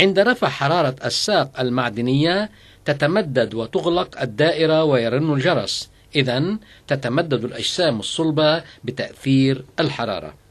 عند رفع حرارة الساق المعدنية تتمدد وتغلق الدائرة ويرن الجرس إذا تتمدد الأجسام الصلبة بتأثير الحرارة